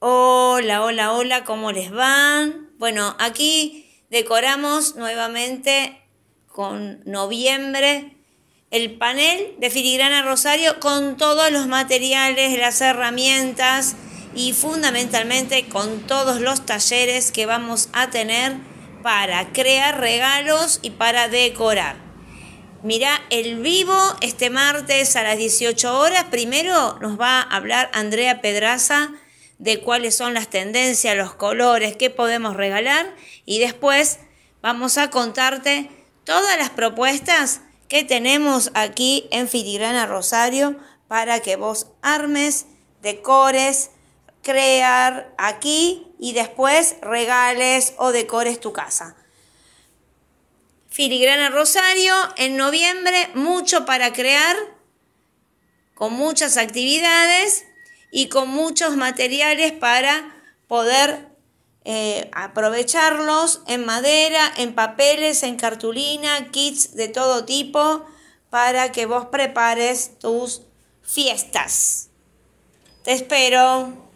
Hola, hola, hola, ¿cómo les van? Bueno, aquí decoramos nuevamente con noviembre el panel de Filigrana Rosario con todos los materiales, las herramientas y fundamentalmente con todos los talleres que vamos a tener para crear regalos y para decorar. Mirá el vivo este martes a las 18 horas. Primero nos va a hablar Andrea Pedraza de cuáles son las tendencias, los colores, qué podemos regalar y después vamos a contarte todas las propuestas que tenemos aquí en Filigrana Rosario para que vos armes, decores, crear aquí y después regales o decores tu casa. Filigrana Rosario, en noviembre, mucho para crear, con muchas actividades y con muchos materiales para poder eh, aprovecharlos en madera, en papeles, en cartulina, kits de todo tipo para que vos prepares tus fiestas. Te espero.